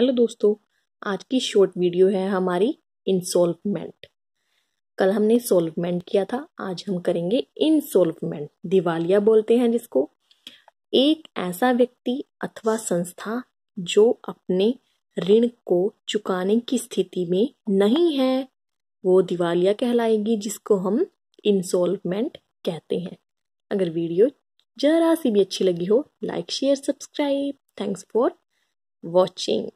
hello दोस्तों आज की शॉर्ट वीडियो है हमारी इंसॉल्वमेंट कल हमने सोल्वमेंट किया था आज हम करेंगे इंसॉल्वमेंट दिवालिया बोलते हैं जिसको एक ऐसा व्यक्ति अथवा संस्था जो अपने ऋण को चुकाने की स्थिति में नहीं है वो दिवालिया कहलाएगी जिसको हम इंसॉल्वमेंट कहते हैं अगर वीडियो जरा सी भी अच्छी लगी हो like share subscribe thanks for watching